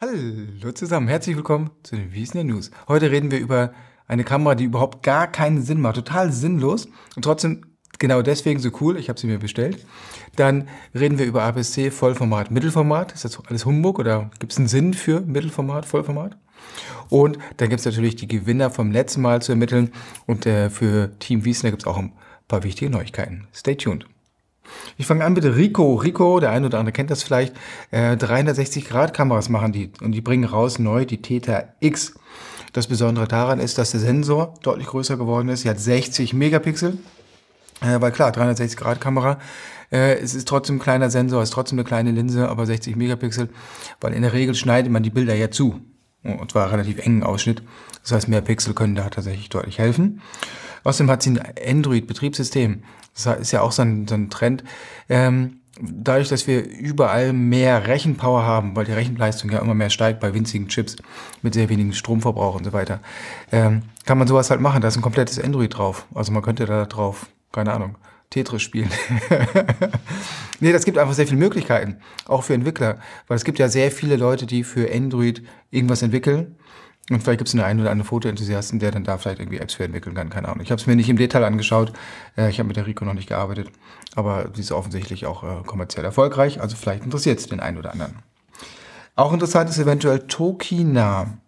Hallo zusammen, herzlich willkommen zu den Wiesner News. Heute reden wir über eine Kamera, die überhaupt gar keinen Sinn macht, total sinnlos und trotzdem genau deswegen so cool, ich habe sie mir bestellt. Dann reden wir über APS-C, Vollformat, Mittelformat. Ist das alles Humbug oder gibt es einen Sinn für Mittelformat, Vollformat? Und dann gibt es natürlich die Gewinner vom letzten Mal zu ermitteln und äh, für Team Wiesner gibt es auch ein paar wichtige Neuigkeiten. Stay tuned. Ich fange an mit Rico. Rico, der eine oder andere kennt das vielleicht, äh, 360-Grad-Kameras machen die und die bringen raus neu die Theta X. Das Besondere daran ist, dass der Sensor deutlich größer geworden ist. Sie hat 60 Megapixel, äh, weil klar, 360-Grad-Kamera, äh, es ist trotzdem ein kleiner Sensor, es ist trotzdem eine kleine Linse, aber 60 Megapixel, weil in der Regel schneidet man die Bilder ja zu. Und zwar relativ engen Ausschnitt. Das heißt, mehr Pixel können da tatsächlich deutlich helfen. Außerdem hat sie ein Android-Betriebssystem. Das ist ja auch so ein, so ein Trend. Ähm, dadurch, dass wir überall mehr Rechenpower haben, weil die Rechenleistung ja immer mehr steigt bei winzigen Chips mit sehr wenigen Stromverbrauch und so weiter, ähm, kann man sowas halt machen. Da ist ein komplettes Android drauf. Also man könnte da drauf, keine Ahnung, Tetris spielen. nee, das gibt einfach sehr viele Möglichkeiten, auch für Entwickler, weil es gibt ja sehr viele Leute, die für Android irgendwas entwickeln und vielleicht gibt es eine einen oder andere Fotoenthusiasten, der dann da vielleicht irgendwie Apps für entwickeln kann, keine Ahnung. Ich habe es mir nicht im Detail angeschaut, äh, ich habe mit der Rico noch nicht gearbeitet, aber sie ist offensichtlich auch äh, kommerziell erfolgreich, also vielleicht interessiert es den einen oder anderen. Auch interessant ist eventuell Tokina.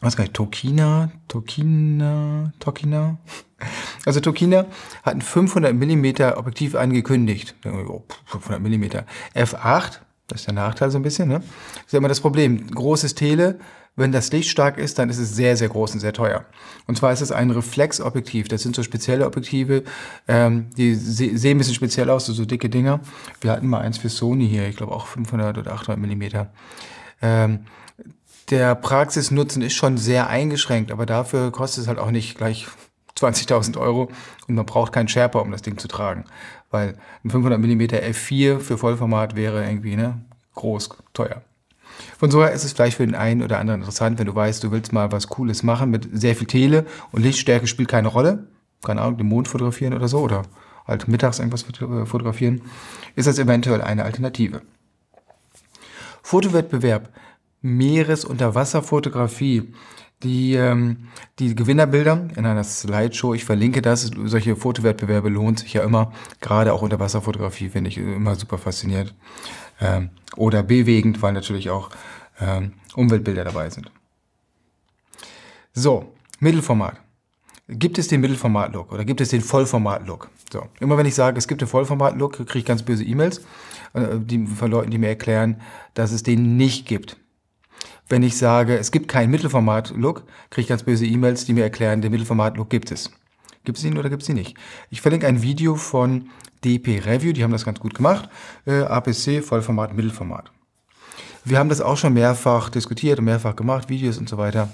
Was kann ich? Tokina? Tokina? Tokina? Also Tokina hat ein 500 mm Objektiv angekündigt. 500 mm. F8 das ist der Nachteil so ein bisschen. Ne? Das ist ja immer das Problem. Großes Tele, wenn das Licht stark ist, dann ist es sehr, sehr groß und sehr teuer. Und zwar ist es ein Reflexobjektiv. Das sind so spezielle Objektive, ähm, die se sehen ein bisschen speziell aus, so, so dicke Dinger. Wir hatten mal eins für Sony hier, ich glaube auch 500 oder 800 Millimeter. Ähm, der Praxisnutzen ist schon sehr eingeschränkt, aber dafür kostet es halt auch nicht gleich 20.000 Euro und man braucht keinen Sherpa, um das Ding zu tragen. Weil ein 500 mm F4 für Vollformat wäre irgendwie, ne, groß, teuer. Von so her ist es vielleicht für den einen oder anderen interessant, wenn du weißt, du willst mal was Cooles machen mit sehr viel Tele und Lichtstärke spielt keine Rolle. Keine Ahnung, den Mond fotografieren oder so oder halt mittags irgendwas äh, fotografieren, ist das eventuell eine Alternative. Fotowettbewerb, Meeres- Meeresunterwasserfotografie die, ähm, die Gewinnerbilder in einer Slideshow. Ich verlinke das. Solche Fotowettbewerbe lohnt sich ja immer. Gerade auch unter Wasserfotografie finde ich immer super faszinierend. Ähm, oder bewegend, weil natürlich auch ähm, Umweltbilder dabei sind. So, Mittelformat. Gibt es den Mittelformat-Look oder gibt es den Vollformat-Look? So, immer wenn ich sage, es gibt den Vollformat-Look, kriege ich ganz böse E-Mails äh, die, von Leuten, die mir erklären, dass es den nicht gibt. Wenn ich sage, es gibt keinen Mittelformat-Look, kriege ich ganz böse E-Mails, die mir erklären, den Mittelformat-Look gibt es. Gibt es ihn oder gibt es ihn nicht? Ich verlinke ein Video von DP Review, die haben das ganz gut gemacht. Äh, APC, Vollformat, Mittelformat. Wir haben das auch schon mehrfach diskutiert und mehrfach gemacht, Videos und so weiter.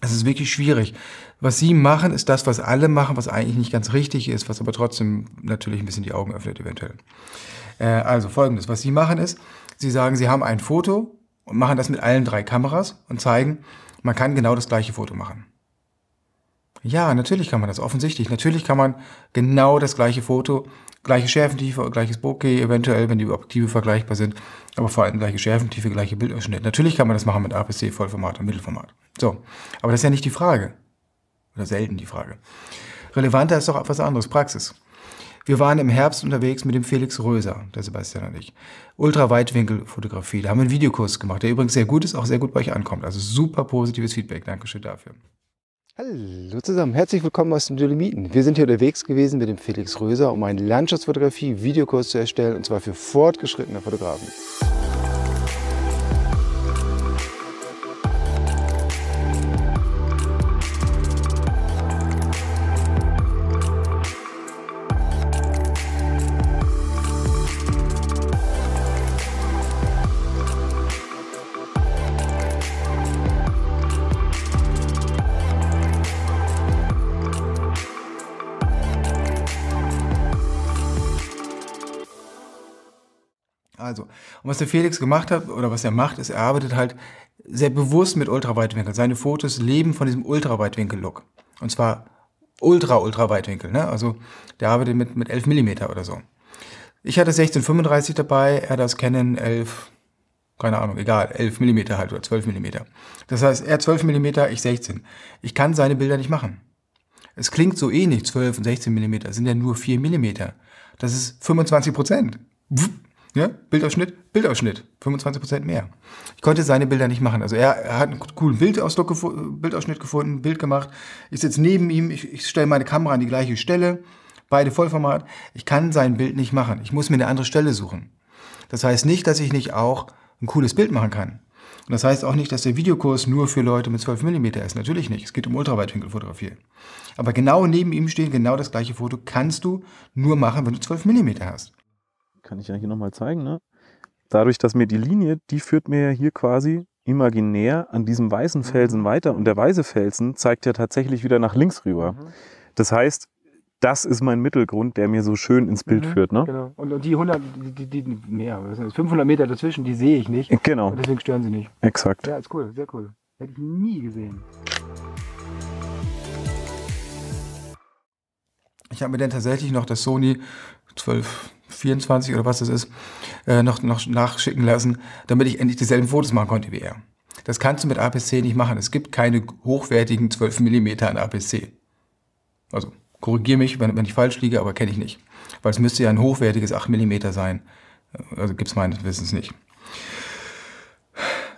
Es ist wirklich schwierig. Was sie machen, ist das, was alle machen, was eigentlich nicht ganz richtig ist, was aber trotzdem natürlich ein bisschen die Augen öffnet eventuell. Äh, also folgendes, was sie machen ist, sie sagen, sie haben ein Foto und machen das mit allen drei Kameras und zeigen, man kann genau das gleiche Foto machen. Ja, natürlich kann man das, offensichtlich. Natürlich kann man genau das gleiche Foto, gleiche Schärfentiefe, gleiches Bokeh, eventuell, wenn die Objektive vergleichbar sind, aber vor allem gleiche Schärfentiefe, gleiche Bildausschnitt. Natürlich kann man das machen mit APC, Vollformat und Mittelformat. So, aber das ist ja nicht die Frage. Oder selten die Frage. Relevanter ist doch etwas anderes, Praxis. Wir waren im Herbst unterwegs mit dem Felix Röser, der Sebastian und ich. Ultraweitwinkelfotografie. Da haben wir einen Videokurs gemacht, der übrigens sehr gut ist, auch sehr gut bei euch ankommt. Also super positives Feedback. Dankeschön dafür. Hallo zusammen, herzlich willkommen aus den Dolomiten. Wir sind hier unterwegs gewesen mit dem Felix Röser, um einen Landschaftsfotografie-Videokurs zu erstellen, und zwar für fortgeschrittene Fotografen. Und was der Felix gemacht hat oder was er macht, ist, er arbeitet halt sehr bewusst mit Ultraweitwinkel. Seine Fotos leben von diesem Ultraweitwinkel-Look. Und zwar ultra, ultra Weitwinkel. Ne? Also der arbeitet mit, mit 11 mm oder so. Ich hatte 1635 dabei, er das Canon 11, keine Ahnung, egal, 11 mm halt oder 12 mm. Das heißt, er 12 mm, ich 16. Ich kann seine Bilder nicht machen. Es klingt so ähnlich, eh 12 und 16 mm sind ja nur 4 mm. Das ist 25 Prozent. Ne? Bildausschnitt, Bildausschnitt, 25% mehr. Ich konnte seine Bilder nicht machen. Also er, er hat einen coolen Bildausdruck, Bildausschnitt gefunden, Bild gemacht. Ich sitze neben ihm, ich, ich stelle meine Kamera an die gleiche Stelle, beide Vollformat. Ich kann sein Bild nicht machen. Ich muss mir eine andere Stelle suchen. Das heißt nicht, dass ich nicht auch ein cooles Bild machen kann. Und das heißt auch nicht, dass der Videokurs nur für Leute mit 12 mm ist. Natürlich nicht. Es geht um Ultraweitwinkelfotografie. Aber genau neben ihm stehen, genau das gleiche Foto kannst du nur machen, wenn du 12 mm hast kann ich ja hier nochmal zeigen, ne? dadurch, dass mir die Linie, die führt mir ja hier quasi imaginär an diesem weißen mhm. Felsen weiter und der weiße Felsen zeigt ja tatsächlich wieder nach links rüber. Mhm. Das heißt, das ist mein Mittelgrund, der mir so schön ins Bild mhm, führt. Ne? Genau. Und, und, die 100, die, die, die mehr, 500 Meter dazwischen, die sehe ich nicht. Genau. Und deswegen stören sie nicht. Exakt. Ja, ist cool, sehr cool. Hätte ich nie gesehen. Ich habe mir dann tatsächlich noch das Sony 12 24 oder was das ist, äh, noch, noch nachschicken lassen, damit ich endlich dieselben Fotos machen konnte wie er. Das kannst du mit APC nicht machen. Es gibt keine hochwertigen 12 mm an APC. Also korrigiere mich, wenn, wenn ich falsch liege, aber kenne ich nicht. Weil es müsste ja ein hochwertiges 8 mm sein. Also gibt es meines Wissens nicht.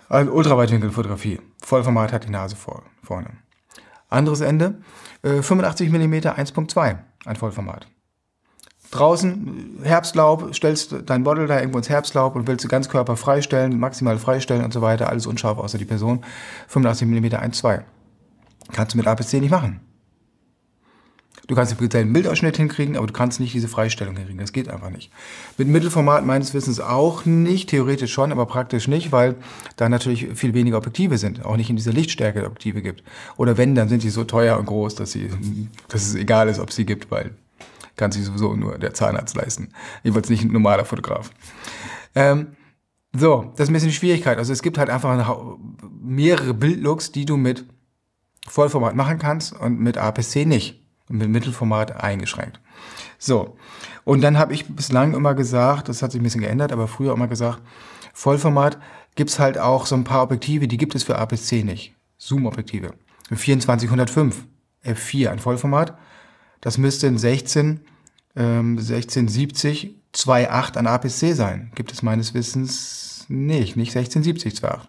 Also Ultraweitwinkelfotografie. Vollformat hat die Nase vor, vorne. Anderes Ende, äh, 85 mm 1.2, ein Vollformat draußen Herbstlaub, stellst dein Bottle da irgendwo ins Herbstlaub und willst du ganz Körper freistellen, maximal freistellen und so weiter, alles unscharf außer die Person. 85 mm 1,2. Kannst du mit APC nicht machen. Du kannst einen Bildausschnitt hinkriegen, aber du kannst nicht diese Freistellung hinkriegen. Das geht einfach nicht. Mit Mittelformat meines Wissens auch nicht, theoretisch schon, aber praktisch nicht, weil da natürlich viel weniger Objektive sind, auch nicht in dieser Lichtstärke Objektive gibt. Oder wenn, dann sind die so teuer und groß, dass, sie, dass es egal ist, ob sie gibt, weil kann sich sowieso nur der Zahnarzt leisten. Jedenfalls nicht ein normaler Fotograf. Ähm, so, das ist ein bisschen die Schwierigkeit. Also es gibt halt einfach mehrere Bildlooks, die du mit Vollformat machen kannst und mit APS-C nicht. Und mit Mittelformat eingeschränkt. So, und dann habe ich bislang immer gesagt, das hat sich ein bisschen geändert, aber früher immer gesagt, Vollformat gibt's halt auch so ein paar Objektive, die gibt es für APS-C nicht. Zoom-Objektive. 2405 F4 ein Vollformat das müsste in 16, ähm, 1670 2.8 an APC sein. Gibt es meines Wissens nicht, nicht 1670 2.8.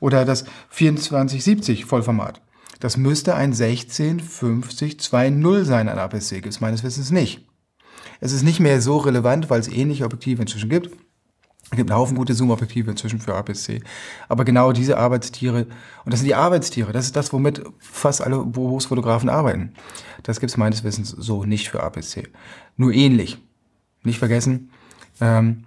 Oder das 2470 Vollformat. Das müsste ein 1650 2.0 sein an APC, gibt es meines Wissens nicht. Es ist nicht mehr so relevant, weil es eh ähnliche Objektive inzwischen gibt. Es gibt einen Haufen gute Zoom-Objektive inzwischen für APS-C. Aber genau diese Arbeitstiere, und das sind die Arbeitstiere, das ist das, womit fast alle Berufsfotografen arbeiten. Das gibt es meines Wissens so nicht für APS-C. Nur ähnlich. Nicht vergessen, ähm,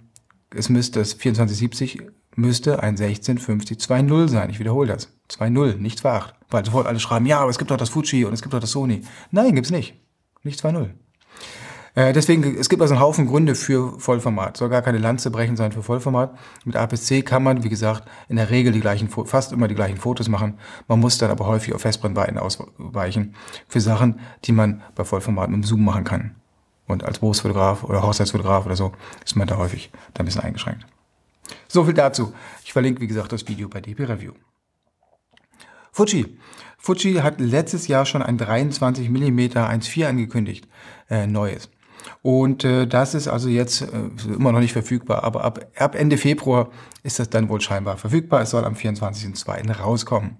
es müsste, das 2470 müsste ein 1650 2.0 sein. Ich wiederhole das. 2.0, nicht 2.8. Weil sofort alle schreiben, ja, aber es gibt doch das Fuji und es gibt doch das Sony. Nein, gibt's nicht. Nicht 2.0. Äh, deswegen, es gibt also einen Haufen Gründe für Vollformat. Soll gar keine Lanze brechen sein für Vollformat. Mit APS-C kann man, wie gesagt, in der Regel die gleichen, fast immer die gleichen Fotos machen. Man muss dann aber häufig auf Festbrennweiten ausweichen für Sachen, die man bei Vollformat mit dem Zoom machen kann. Und als Berufsfotograf oder Hochzeitsfotograf oder so ist man da häufig da ein bisschen eingeschränkt. So viel dazu. Ich verlinke, wie gesagt, das Video bei DP Review. Fuji. Fuji hat letztes Jahr schon ein 23 mm 1.4 angekündigt, äh, neues. Und äh, das ist also jetzt äh, immer noch nicht verfügbar, aber ab, ab Ende Februar ist das dann wohl scheinbar verfügbar. Es soll am 24.02. rauskommen.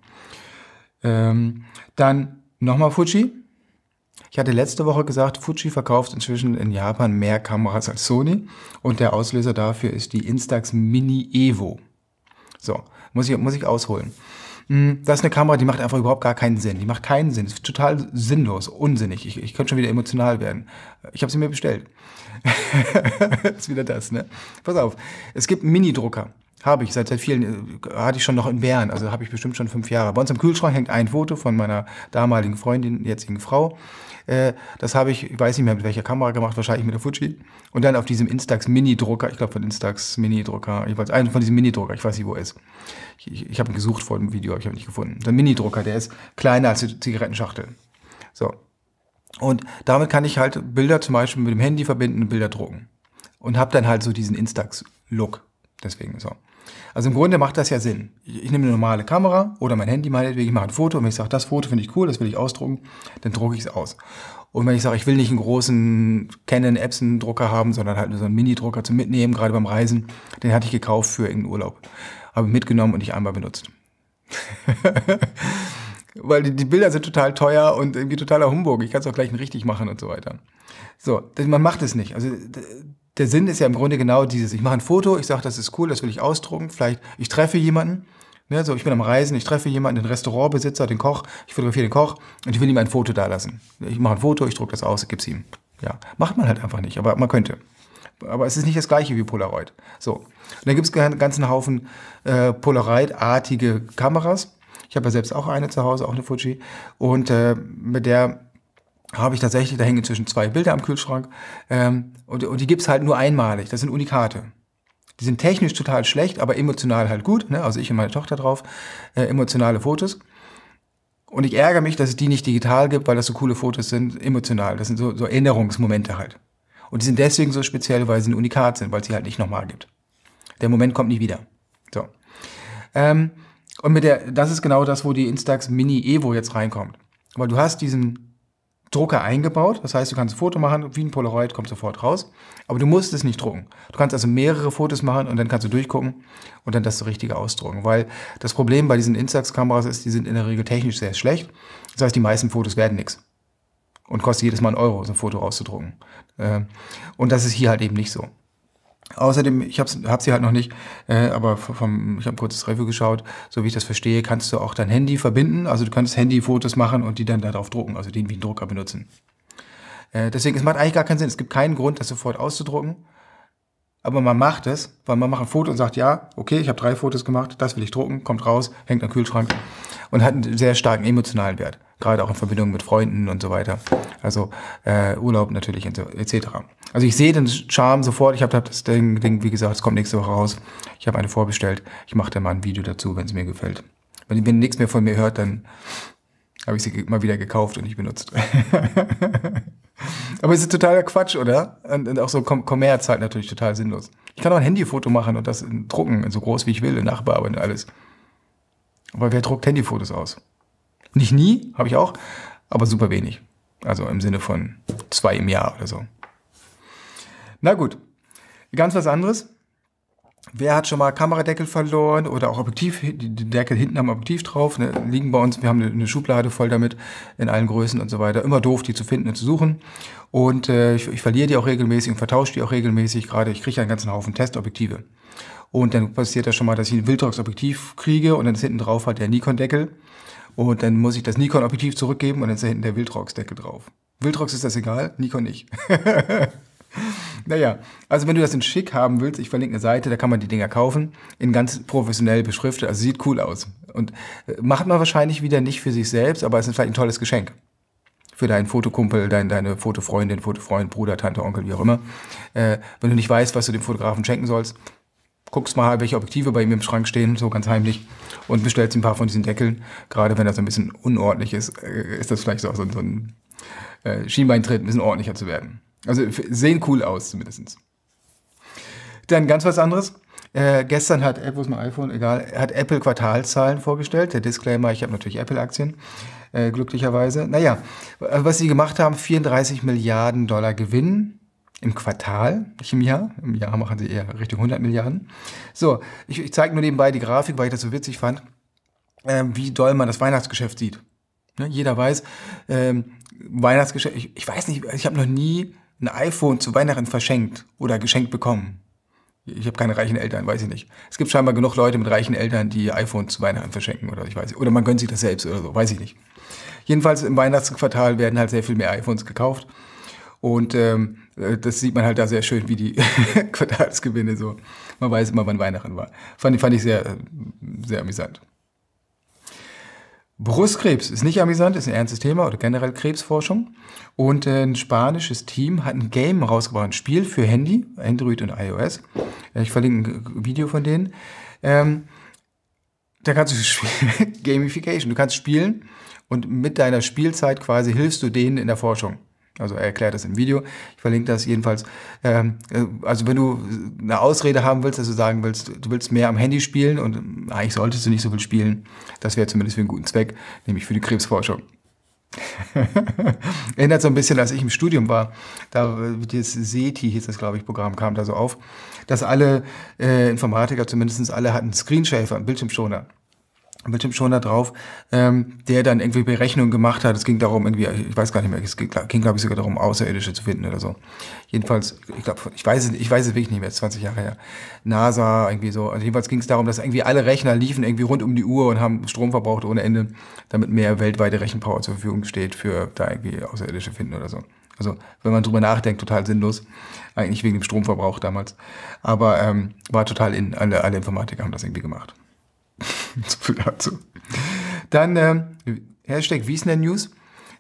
Ähm, dann nochmal Fuji. Ich hatte letzte Woche gesagt, Fuji verkauft inzwischen in Japan mehr Kameras als Sony und der Auslöser dafür ist die Instax Mini Evo. So, muss ich, muss ich ausholen. Mm, das ist eine Kamera, die macht einfach überhaupt gar keinen Sinn. Die macht keinen Sinn. ist total sinnlos, unsinnig. Ich, ich könnte schon wieder emotional werden. Ich habe sie mir bestellt. ist wieder das, ne? Pass auf. Es gibt Mini-Drucker. Habe ich, seit, seit vielen, hatte ich schon noch in Bern, also habe ich bestimmt schon fünf Jahre. Bei uns im Kühlschrank hängt ein Foto von meiner damaligen Freundin, jetzigen Frau. Äh, das habe ich, ich weiß nicht mehr mit welcher Kamera gemacht, wahrscheinlich mit der Fuji. Und dann auf diesem Instax Mini-Drucker, ich glaube von Instax Mini-Drucker, ich weiß, einen von diesem Mini-Drucker, ich weiß nicht, wo er ist. Ich, ich, ich habe ihn gesucht vor dem Video, aber ich habe ihn nicht gefunden. Der Mini-Drucker, der ist kleiner als die Zigarettenschachtel. So. Und damit kann ich halt Bilder zum Beispiel mit dem Handy verbinden und Bilder drucken. Und habe dann halt so diesen Instax-Look. Deswegen so. Also im Grunde macht das ja Sinn. Ich nehme eine normale Kamera oder mein Handy meinetwegen, ich mache ein Foto und wenn ich sage, das Foto finde ich cool, das will ich ausdrucken, dann drucke ich es aus. Und wenn ich sage, ich will nicht einen großen Canon Epson Drucker haben, sondern halt nur so einen Mini-Drucker zum Mitnehmen, gerade beim Reisen, den hatte ich gekauft für irgendeinen Urlaub. Habe mitgenommen und nicht einmal benutzt. Weil die, die, Bilder sind total teuer und irgendwie totaler Humbug. Ich kann es auch gleich richtig machen und so weiter. So, man macht es nicht. Also der Sinn ist ja im Grunde genau dieses, ich mache ein Foto, ich sage, das ist cool, das will ich ausdrucken, vielleicht, ich treffe jemanden, ne, so, ich bin am Reisen, ich treffe jemanden, den Restaurantbesitzer, den Koch, ich fotografiere den Koch und ich will ihm ein Foto dalassen. Ich mache ein Foto, ich drucke das aus, ich gib's ihm. Ja, macht man halt einfach nicht, aber man könnte. Aber es ist nicht das gleiche wie Polaroid. So, und dann gibt's einen ganzen Haufen äh, Polaroid-artige Kameras. Ich habe ja selbst auch eine zu Hause, auch eine Fuji. Und äh, mit der habe ich tatsächlich, da hängen inzwischen zwei Bilder am Kühlschrank ähm, und, und die gibt's halt nur einmalig, das sind Unikate. Die sind technisch total schlecht, aber emotional halt gut, ne? also ich und meine Tochter drauf, äh, emotionale Fotos. Und ich ärgere mich, dass es die nicht digital gibt, weil das so coole Fotos sind, emotional. Das sind so, so Erinnerungsmomente halt. Und die sind deswegen so speziell, weil sie ein Unikat sind, weil es sie halt nicht nochmal gibt. Der Moment kommt nie wieder. So. Ähm, und mit der, das ist genau das, wo die Instax Mini Evo jetzt reinkommt. Weil du hast diesen Drucker eingebaut. Das heißt, du kannst ein Foto machen, wie ein Polaroid, kommt sofort raus. Aber du musst es nicht drucken. Du kannst also mehrere Fotos machen und dann kannst du durchgucken und dann das so richtige ausdrucken. Weil das Problem bei diesen Instax-Kameras ist, die sind in der Regel technisch sehr schlecht. Das heißt, die meisten Fotos werden nichts. Und kostet jedes Mal einen Euro, so ein Foto rauszudrucken. Äh, und das ist hier halt eben nicht so. Außerdem, ich habe hab sie halt noch nicht, äh, aber vom, ich habe kurz das Review geschaut. So wie ich das verstehe, kannst du auch dein Handy verbinden. Also du kannst Handyfotos machen und die dann darauf drucken, also den wie einen Drucker benutzen. Äh, deswegen, es macht eigentlich gar keinen Sinn. Es gibt keinen Grund, das sofort auszudrucken. Aber man macht es, weil man macht ein Foto und sagt, ja, okay, ich habe drei Fotos gemacht, das will ich drucken, kommt raus, hängt am Kühlschrank und hat einen sehr starken emotionalen Wert gerade auch in Verbindung mit Freunden und so weiter. Also äh, Urlaub natürlich und so, etc. Also ich sehe den Charme sofort. Ich habe hab das Ding, Ding, wie gesagt, es kommt nächste Woche raus. Ich habe eine vorbestellt. Ich mache da mal ein Video dazu, wenn es mir gefällt. Wenn, wenn nichts mehr von mir hört, dann habe ich sie mal wieder gekauft und nicht benutzt. Aber es ist totaler Quatsch, oder? Und, und auch so Kommerz halt natürlich total sinnlos. Ich kann auch ein Handyfoto machen und das drucken, so groß wie ich will, in Nachbearbeitung und alles. Aber wer druckt Handyfotos aus? Nicht nie, habe ich auch, aber super wenig. Also im Sinne von zwei im Jahr oder so. Na gut, ganz was anderes. Wer hat schon mal Kameradeckel verloren oder auch Objektiv, die Deckel hinten am Objektiv drauf, ne, liegen bei uns, wir haben eine Schublade voll damit in allen Größen und so weiter. Immer doof, die zu finden und zu suchen. Und äh, ich, ich, verliere die auch regelmäßig und vertausche die auch regelmäßig. Gerade ich kriege einen ganzen Haufen Testobjektive. Und dann passiert das schon mal, dass ich ein Wildrox-Objektiv kriege und dann ist hinten drauf halt der Nikon-Deckel. Und dann muss ich das Nikon-Objektiv zurückgeben und dann ist da hinten der Wildrox-Deckel drauf. Wildrox ist das egal, Nikon nicht. naja, also wenn du das in schick haben willst, ich verlinke eine Seite, da kann man die Dinger kaufen, in ganz professionell beschriftet, also sieht cool aus. Und äh, macht man wahrscheinlich wieder nicht für sich selbst, aber es ist vielleicht ein tolles Geschenk für deinen Fotokumpel, dein, deine Fotofreundin, Fotofreund, Bruder, Tante, Onkel, wie auch immer. Äh, wenn du nicht weißt, was du dem Fotografen schenken sollst, guckst mal, welche Objektive bei ihm im Schrank stehen, so ganz heimlich, und bestellst ein paar von diesen Deckeln. Gerade wenn das ein bisschen unordentlich ist, äh, ist das vielleicht so, auch so, so ein äh, Schienbeintritt, ein bisschen ordentlicher zu werden. Also sehen cool aus zumindest. Dann ganz was anderes. Äh, gestern hat Apple, äh, wo ist mein iPhone, egal, hat Apple Quartalzahlen vorgestellt. Der Disclaimer, ich habe natürlich Apple-Aktien, äh, glücklicherweise. Naja, was sie gemacht haben, 34 Milliarden Dollar Gewinn im Quartal, nicht im Jahr. Im Jahr machen sie eher Richtung 100 Milliarden. So, ich, ich zeige nur nebenbei die Grafik, weil ich das so witzig fand, äh, wie doll man das Weihnachtsgeschäft sieht. Ne? Jeder weiß, äh, Weihnachtsgeschäft, ich, ich weiß nicht, ich habe noch nie ein iPhone zu Weihnachten verschenkt oder geschenkt bekommen. Ich habe keine reichen Eltern, weiß ich nicht. Es gibt scheinbar genug Leute mit reichen Eltern, die iPhones zu Weihnachten verschenken oder ich weiß nicht. Oder man gönnt sich das selbst oder so, weiß ich nicht. Jedenfalls im Weihnachtsquartal werden halt sehr viel mehr iPhones gekauft. Und ähm, äh, das sieht man halt da sehr schön, wie die Quartalsgewinne so. Man weiß immer, wann Weihnachten war. Fand, fand ich sehr, äh, sehr amüsant. Brustkrebs ist nicht amüsant, ist ein ernstes Thema oder generell Krebsforschung. Und äh, ein spanisches Team hat ein Game rausgebracht, ein Spiel für Handy, Android und iOS. Ich verlinke ein Video von denen. Ähm, da kannst du spielen, Gamification, du kannst spielen und mit deiner Spielzeit quasi hilfst du denen in der Forschung. Also er erklärt das im Video. Ich verlinke das jedenfalls. Ähm, äh, also wenn du eine Ausrede haben willst, dass du sagen willst, du willst mehr am Handy spielen und äh, eigentlich solltest du nicht so viel spielen, das wäre zumindest für einen guten Zweck, nämlich für die Krebsforschung. Erinnert so ein bisschen, als ich im Studium war, da äh, das SETI hieß das, glaube ich, Programm kam da so auf, dass alle äh, Informatiker, zumindest alle, hatten Screenshaver, einen Bildschirmschoner. Bildschirmschoner drauf, ähm, der dann irgendwie Berechnungen gemacht hat. Es ging darum, irgendwie, ich weiß gar nicht mehr, es ging, glaube ich, sogar darum, Außerirdische zu finden oder so. Jedenfalls, ich glaube, ich weiß es, ich weiß es wirklich nicht mehr, ist 20 Jahre her. NASA, irgendwie so. Also jedenfalls ging es darum, dass irgendwie alle Rechner liefen irgendwie rund um die Uhr und haben Strom verbraucht ohne Ende, damit mehr weltweite Rechenpower zur Verfügung steht für da irgendwie Außerirdische finden oder so. Also, wenn man drüber nachdenkt, total sinnlos. Eigentlich wegen dem Stromverbrauch damals. Aber ähm, war total in. Alle, alle Informatiker haben das irgendwie gemacht so viel dazu. Dann äh, Hashtag Wiesner News.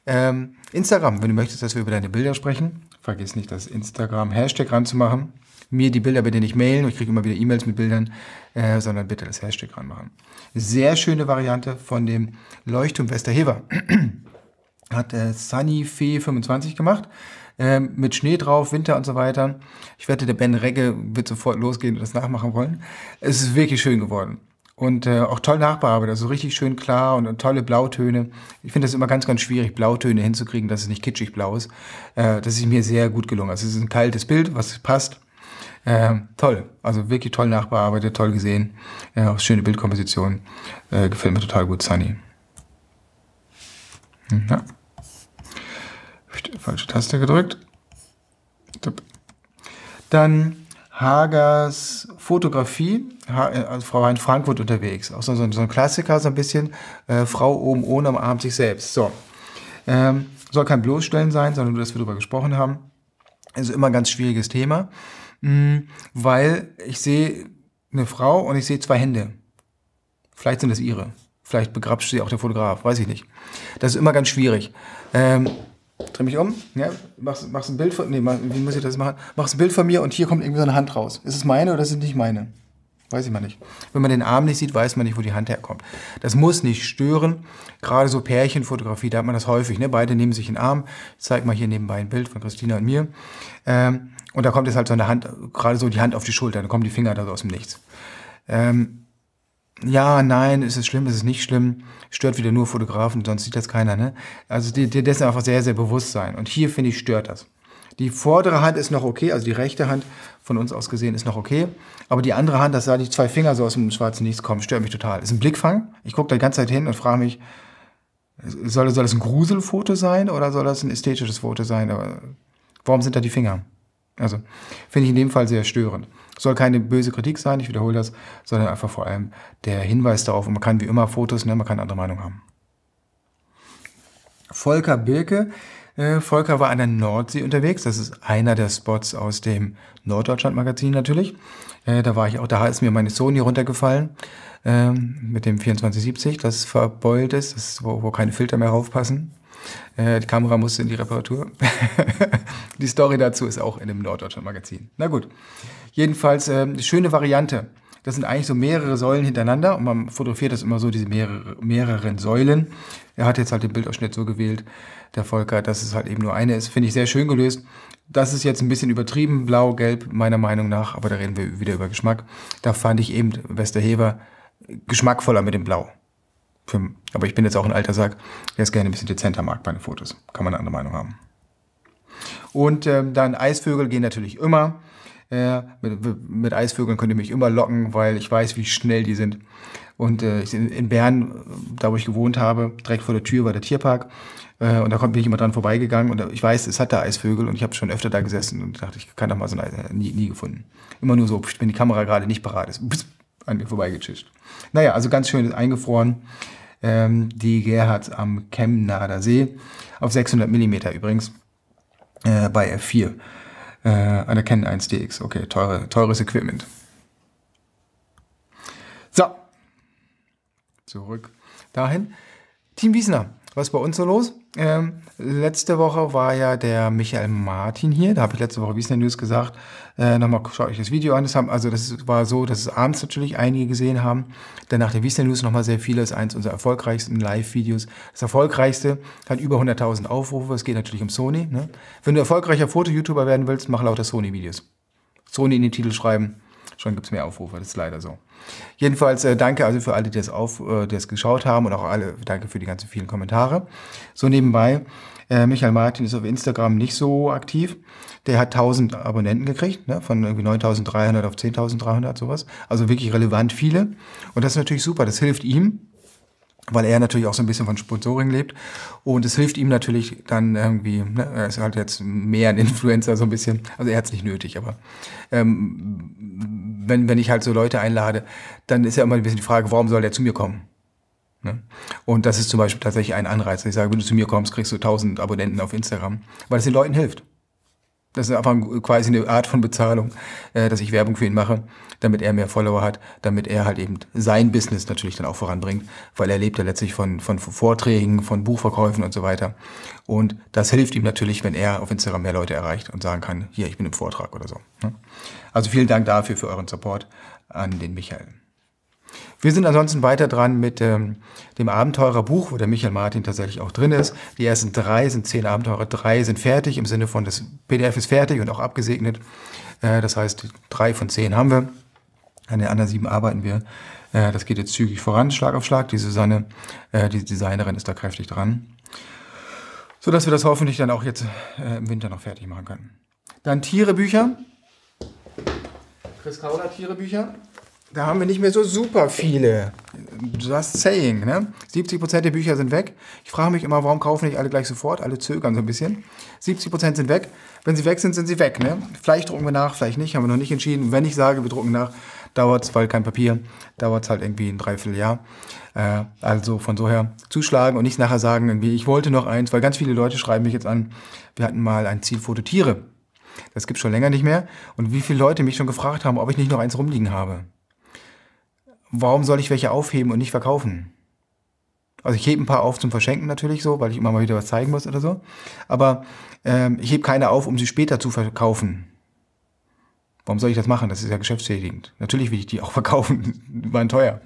Ähm, Instagram, wenn du möchtest, dass wir über deine Bilder sprechen, vergiss nicht, das Instagram-Hashtag ranzumachen. Mir die Bilder bitte nicht mailen, ich kriege immer wieder E-Mails mit Bildern, äh, sondern bitte das Hashtag ranmachen. Sehr schöne Variante von dem Leuchtturm Westerhever. Hat äh, Sunnyfee25 gemacht ähm, mit Schnee drauf, Winter und so weiter. Ich wette, der Ben Regge wird sofort losgehen und das nachmachen wollen. Es ist wirklich schön geworden und äh, auch toll nachbearbeitet, also richtig schön klar und, und tolle Blautöne. Ich finde das immer ganz, ganz schwierig, Blautöne hinzukriegen, dass es nicht kitschig blau ist. Äh, das ist mir sehr gut gelungen. Also es ist ein kaltes Bild, was passt. Äh, toll, also wirklich toll nachbearbeitet, toll gesehen, äh, auch schöne Bildkomposition, äh, gefällt mir total gut, Sunny. Ja. Hm, falsche Taste gedrückt. Dann Hagers Fotografie, äh, also Frau war in Frankfurt unterwegs, auch so, so, so ein Klassiker, so ein bisschen, äh, Frau oben ohne am Abend sich selbst. So. Ähm, soll kein Bloßstellen sein, sondern nur, dass wir darüber gesprochen haben. Also immer ein ganz schwieriges Thema, mh, mm, weil ich sehe eine Frau und ich sehe zwei Hände. Vielleicht sind das ihre. Vielleicht begrapscht sie auch der Fotograf, weiß ich nicht. Das ist immer ganz schwierig. Ähm, dreh mich um, ja, machst, mach's ein Bild von, nee, mach, wie muss ich das machen? Mach's ein Bild von mir und hier kommt irgendwie so eine Hand raus. Ist es meine oder ist es nicht meine? Weiß ich mal nicht. Wenn man den Arm nicht sieht, weiß man nicht, wo die Hand herkommt. Das muss nicht stören. Gerade so Pärchenfotografie, da hat man das häufig. Ne? Beide nehmen sich den Arm. Ich zeige mal hier nebenbei ein Bild von Christina und mir. Ähm, und da kommt jetzt halt so eine Hand, gerade so die Hand auf die Schulter. Da kommen die Finger da so aus dem Nichts. Ähm, ja, nein, ist es schlimm, ist es nicht schlimm, stört wieder nur Fotografen, sonst sieht das keiner, ne? Also die, die dessen einfach sehr, sehr bewusst sein. Und hier, finde ich, stört das. Die vordere Hand ist noch okay, also die rechte Hand von uns aus gesehen ist noch okay. Aber die andere Hand, dass da die zwei Finger so aus dem schwarzen Nichts kommen, stört mich total. Ist ein Blickfang. Ich gucke da die ganze Zeit hin und frage mich, soll, soll das ein Gruselfoto sein oder soll das ein ästhetisches Foto sein? Aber warum sind da die Finger? Also finde ich in dem Fall sehr störend. Soll keine böse Kritik sein, ich wiederhole das, sondern einfach vor allem der Hinweis darauf, und man kann wie immer Fotos, ne, man kann andere Meinung haben. Volker Birke. Äh, Volker war an der Nordsee unterwegs. Das ist einer der Spots aus dem Norddeutschland-Magazin natürlich. Äh, da war ich auch, da ist mir meine Sony runtergefallen äh, mit dem 2470, das verbeult ist, das ist wo, wo keine Filter mehr raufpassen. Äh, die Kamera musste in die Reparatur. die Story dazu ist auch in dem Norddeutschland-Magazin. Na gut. Jedenfalls äh, schöne Variante. Das sind eigentlich so mehrere Säulen hintereinander und man fotografiert das immer so, diese mehrere, mehreren Säulen. Er hat jetzt halt den Bildausschnitt so gewählt, der Volker, dass es halt eben nur eine ist. Finde ich sehr schön gelöst. Das ist jetzt ein bisschen übertrieben, blau, gelb, meiner Meinung nach, aber da reden wir wieder über Geschmack. Da fand ich eben Westerheber geschmackvoller mit dem Blau. Für, aber ich bin jetzt auch ein alter Sack, der es gerne ein bisschen dezenter mag bei den Fotos. Kann man eine andere Meinung haben. Und ähm, dann Eisvögel gehen natürlich immer. Ja, mit, mit Eisvögeln könnt ihr mich immer locken, weil ich weiß, wie schnell die sind. Und äh, in Bern, da wo ich gewohnt habe, direkt vor der Tür war der Tierpark. Äh, und da bin ich immer dran vorbeigegangen. Und ich weiß, es hat da Eisvögel. Und ich habe schon öfter da gesessen und dachte, ich kann doch mal so ein Eis. Äh, nie, nie gefunden. Immer nur so, wenn die Kamera gerade nicht parat ist. An mir vorbeigezischt. Naja, also ganz schön eingefroren. Ähm, die Gerhard am Chemnader See. Auf 600 Millimeter übrigens. Äh, bei F4. Äh, der Canon 1DX, okay, teure, teures Equipment. So, zurück dahin. Team Wiesner, was ist bei uns so los? Ähm, letzte Woche war ja der Michael Martin hier, da habe ich letzte Woche Wiesner News gesagt, äh, nochmal schaut euch das Video an. Das haben, also das war so, dass es abends natürlich einige gesehen haben. Dann nach der Wiesner News nochmal sehr viele. Das ist eins unserer erfolgreichsten Live-Videos. Das erfolgreichste hat über 100.000 Aufrufe. Es geht natürlich um Sony. Ne? Wenn du erfolgreicher Foto-YouTuber werden willst, mach lauter Sony-Videos. Sony in den Titel schreiben. Schon gibt es mehr Aufrufe, das ist leider so. Jedenfalls äh, danke also für alle, die es äh, geschaut haben und auch alle, danke für die ganzen vielen Kommentare. So nebenbei, äh, Michael Martin ist auf Instagram nicht so aktiv. Der hat 1000 Abonnenten gekriegt, ne? von irgendwie 9300 auf 10.300, sowas. Also wirklich relevant viele. Und das ist natürlich super. Das hilft ihm, weil er natürlich auch so ein bisschen von Sponsoring lebt. Und es hilft ihm natürlich dann irgendwie, ne, er ist halt jetzt mehr ein Influencer so ein bisschen. Also er hat es nicht nötig, aber ähm, wenn, wenn ich halt so Leute einlade, dann ist ja immer ein bisschen die Frage, warum soll der zu mir kommen? Ne? Und das ist zum Beispiel tatsächlich ein Anreiz. Ich sage, wenn du zu mir kommst, kriegst du 1000 Abonnenten auf Instagram, weil es den Leuten hilft. Das ist einfach quasi eine Art von Bezahlung, äh, dass ich Werbung für ihn mache, damit er mehr Follower hat, damit er halt eben sein Business natürlich dann auch voranbringt, weil er lebt ja letztlich von, von Vorträgen, von Buchverkäufen und so weiter. Und das hilft ihm natürlich, wenn er auf Instagram mehr Leute erreicht und sagen kann, hier, ich bin im Vortrag oder so. Ne? Also vielen Dank dafür für euren Support an den Michael. Wir sind ansonsten weiter dran mit ähm, dem Abenteurerbuch, wo der Michael Martin tatsächlich auch drin ist. Die ersten drei sind zehn Abenteurer, drei sind fertig, im Sinne von das PDF ist fertig und auch abgesegnet. Äh, das heißt, drei von zehn haben wir. An den anderen sieben arbeiten wir. Äh, das geht jetzt zügig voran, Schlag auf Schlag. Die Susanne, äh, die Designerin, ist da kräftig dran. Sodass wir das hoffentlich dann auch jetzt äh, im Winter noch fertig machen können. Dann Tierebücher. Chris Kauler, Tierebücher. Da haben wir nicht mehr so super viele. Just saying, ne? 70% der Bücher sind weg. Ich frage mich immer, warum kaufen nicht alle gleich sofort? Alle zögern so ein bisschen. 70% sind weg. Wenn sie weg sind, sind sie weg, ne? Vielleicht drucken wir nach, vielleicht nicht. Haben wir noch nicht entschieden. Wenn ich sage, wir drucken nach, dauert es, weil kein Papier, dauert es halt irgendwie ein Dreivierteljahr. Äh, also von so her zuschlagen und nicht nachher sagen, irgendwie, ich wollte noch eins, weil ganz viele Leute schreiben mich jetzt an, wir hatten mal ein Zielfoto Tiere. Das gibt schon länger nicht mehr. Und wie viele Leute mich schon gefragt haben, ob ich nicht noch eins rumliegen habe warum soll ich welche aufheben und nicht verkaufen? Also ich hebe ein paar auf zum Verschenken natürlich so, weil ich immer mal wieder was zeigen muss oder so. Aber ähm, ich hebe keine auf, um sie später zu verkaufen. Warum soll ich das machen? Das ist ja geschäftstätigend. Natürlich will ich die auch verkaufen, die waren teuer.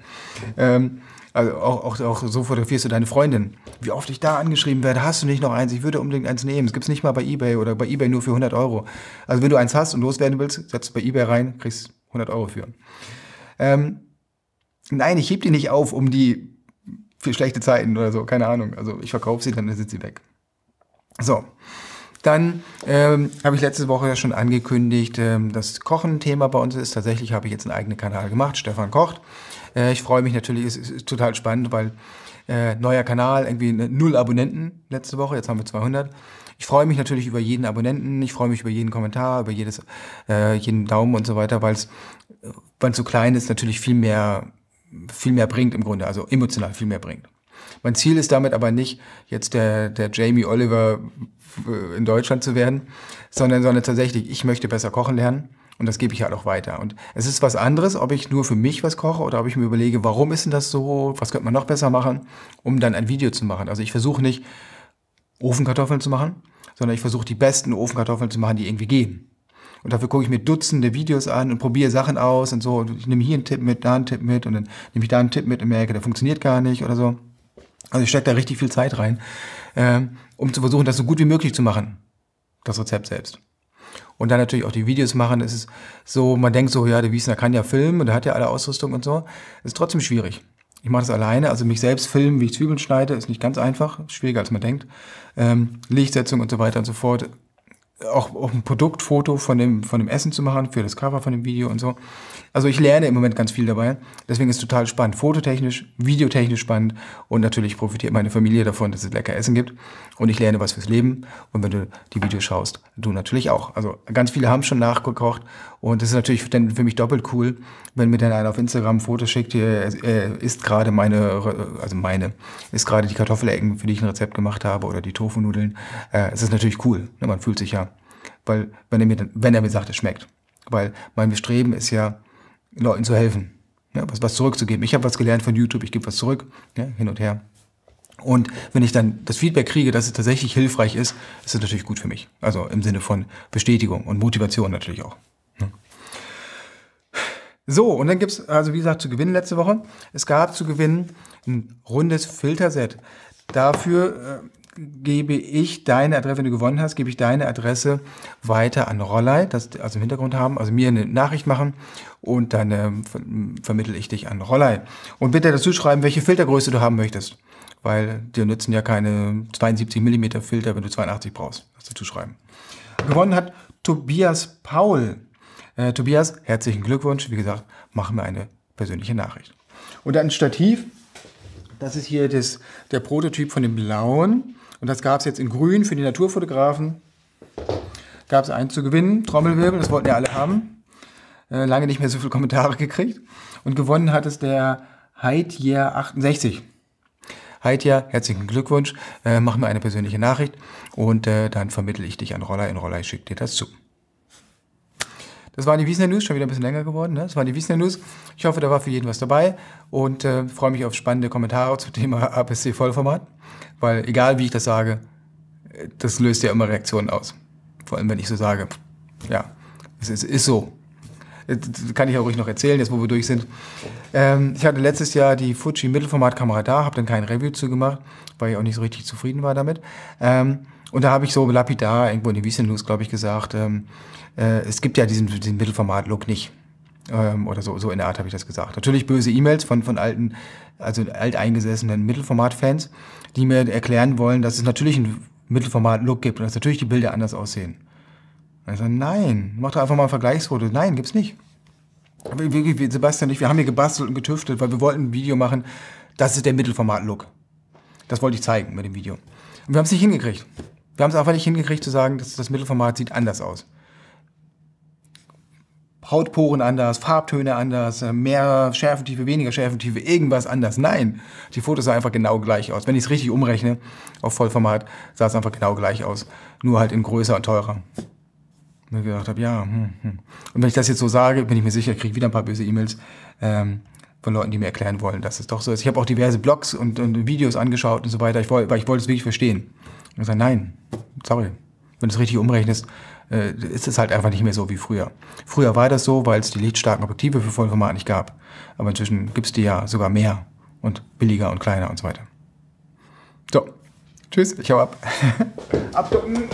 Ähm, also auch, auch, auch so fotografierst du deine Freundin. Wie oft ich da angeschrieben werde, hast du nicht noch eins? Ich würde unbedingt eins nehmen. Es gibt es nicht mal bei Ebay oder bei Ebay nur für 100 Euro. Also wenn du eins hast und loswerden willst, setzt bei Ebay rein, kriegst 100 Euro für. Ähm, Nein, ich heb die nicht auf, um die für schlechte Zeiten oder so, keine Ahnung. Also ich verkaufe sie, dann sind sie weg. So, dann ähm, habe ich letzte Woche ja schon angekündigt, ähm, das Kochen-Thema bei uns ist. Tatsächlich habe ich jetzt einen eigenen Kanal gemacht, Stefan kocht. Äh, ich freue mich natürlich, es ist, ist total spannend, weil äh, neuer Kanal, irgendwie ne, null Abonnenten letzte Woche, jetzt haben wir 200. Ich freue mich natürlich über jeden Abonnenten, ich freue mich über jeden Kommentar, über jedes, äh, jeden Daumen und so weiter, weil es, äh, weil es so klein ist, natürlich viel mehr viel mehr bringt im Grunde, also emotional viel mehr bringt. Mein Ziel ist damit aber nicht, jetzt der, der Jamie Oliver in Deutschland zu werden, sondern, sondern tatsächlich, ich möchte besser kochen lernen und das gebe ich halt auch weiter. Und es ist was anderes, ob ich nur für mich was koche oder ob ich mir überlege, warum ist denn das so, was könnte man noch besser machen, um dann ein Video zu machen. Also ich versuche nicht, Ofenkartoffeln zu machen, sondern ich versuche die besten Ofenkartoffeln zu machen, die irgendwie gehen. Und dafür gucke ich mir Dutzende Videos an und probiere Sachen aus und so. Und ich nehme hier einen Tipp mit, da einen Tipp mit und dann nehme ich da einen Tipp mit und merke, der funktioniert gar nicht oder so. Also ich stecke da richtig viel Zeit rein, äh, um zu versuchen, das so gut wie möglich zu machen. Das Rezept selbst. Und dann natürlich auch die Videos machen. Es ist so, man denkt so, ja, der Wiesner kann ja filmen und der hat ja alle Ausrüstung und so. Ist trotzdem schwierig. Ich mache das alleine, also mich selbst filmen, wie ich Zwiebeln schneide, ist nicht ganz einfach, schwieriger als man denkt. Ähm, Lichtsetzung und so weiter und so fort auch, auch ein Produktfoto von dem, von dem Essen zu machen, für das Cover von dem Video und so. Also ich lerne im Moment ganz viel dabei. Deswegen ist es total spannend, fototechnisch, videotechnisch spannend und natürlich profitiert meine Familie davon, dass es lecker Essen gibt und ich lerne was fürs Leben und wenn du die Videos schaust, du natürlich auch. Also ganz viele haben schon nachgekocht und das ist natürlich für mich doppelt cool, wenn mir dann einer auf Instagram ein Foto schickt, hier äh, ist gerade meine, also meine, ist gerade die Kartoffelecken, für die ich ein Rezept gemacht habe oder die Tofu-Nudeln, äh, es ist natürlich cool. Ne? Man fühlt sich ja, weil wenn er mir, dann, wenn er mir sagt, es schmeckt, weil mein Bestreben ist ja, Leuten zu helfen, ne? was, was zurückzugeben. Ich habe was gelernt von YouTube, ich gebe was zurück, ne? hin und her. Und wenn ich dann das Feedback kriege, dass es tatsächlich hilfreich ist, ist es natürlich gut für mich. Also im Sinne von Bestätigung und Motivation natürlich auch. So, und dann gibt es, also wie gesagt, zu gewinnen letzte Woche. Es gab zu gewinnen ein rundes Filterset. Dafür äh, gebe ich deine Adresse, wenn du gewonnen hast, gebe ich deine Adresse weiter an Rollei, das also im Hintergrund haben, also mir eine Nachricht machen und dann äh, ver vermittle ich dich an Rollei. Und bitte dazu schreiben, welche Filtergröße du haben möchtest, weil dir nützen ja keine 72 mm Filter, wenn du 82 brauchst. Das dazu schreiben. Gewonnen hat Tobias Paul. Äh, Tobias, herzlichen Glückwunsch. Wie gesagt, machen wir eine persönliche Nachricht. Und ein Stativ. Das ist hier das, der Prototyp von dem blauen. Und das gab es jetzt in grün für die Naturfotografen. Gab es einen zu gewinnen, Trommelwirbel, das wollten ja alle haben. Äh, lange nicht mehr so viele Kommentare gekriegt. Und gewonnen hat es der heidjer 68. Heidjer, herzlichen Glückwunsch, äh, mach mir eine persönliche Nachricht und äh, dann vermittle ich dich an Roller. In Roller schickt dir das zu. Das waren die Wiesner News, schon wieder ein bisschen länger geworden. Ne? Das waren die Wiesner News. Ich hoffe, da war für jeden was dabei und äh, freue mich auf spannende Kommentare zum Thema APC-Vollformat, weil egal wie ich das sage, das löst ja immer Reaktionen aus. Vor allem, wenn ich so sage, ja, es ist, ist so. Das kann ich auch ruhig noch erzählen, jetzt wo wir durch sind. Ähm, ich hatte letztes Jahr die Fuji Mittelformatkamera da, habe dann kein Review zu gemacht, weil ich auch nicht so richtig zufrieden war damit. Ähm, und da habe ich so lapidar irgendwo in den Wiesn News, glaube ich, gesagt, ähm, äh, es gibt ja diesen, diesen Mittelformat-Look nicht. Ähm, oder so, so in der Art habe ich das gesagt. Natürlich böse E-Mails von, von alten, also alteingesessenen Mittelformat-Fans, die mir erklären wollen, dass es natürlich einen Mittelformat-Look gibt und dass natürlich die Bilder anders aussehen. Und ich sage, nein, mach doch einfach mal ein Vergleichsfoto. Nein, gibt's nicht. Wir, Sebastian und ich, wir haben hier gebastelt und getüftelt, weil wir wollten ein Video machen. Das ist der Mittelformat-Look. Das wollte ich zeigen mit dem Video. Und wir haben es nicht hingekriegt. Wir haben es einfach nicht hingekriegt zu sagen, dass das Mittelformat sieht anders aus. Hautporen anders, Farbtöne anders, äh, mehr Schärfentiefe, weniger Schärfentiefe, irgendwas anders. Nein, die Fotos sahen einfach genau gleich aus. Wenn ich es richtig umrechne auf Vollformat, sah es einfach genau gleich aus. Nur halt in größer und teurer. Und ich gedacht habe, ja. Hm, hm. Und wenn ich das jetzt so sage, bin ich mir sicher, ich kriege wieder ein paar böse E-Mails ähm, von Leuten, die mir erklären wollen, dass es doch so ist. Ich habe auch diverse Blogs und, und Videos angeschaut und so weiter, ich wollt, weil ich wollte es wirklich verstehen. Und ich sage, nein, sorry. Wenn du es richtig umrechnest, äh, ist es halt einfach nicht mehr so wie früher. Früher war das so, weil es die lichtstarken Objektive für Vollformat nicht gab. Aber inzwischen gibt es die ja sogar mehr und billiger und kleiner und so weiter. So, tschüss, ich hau ab. Abducken.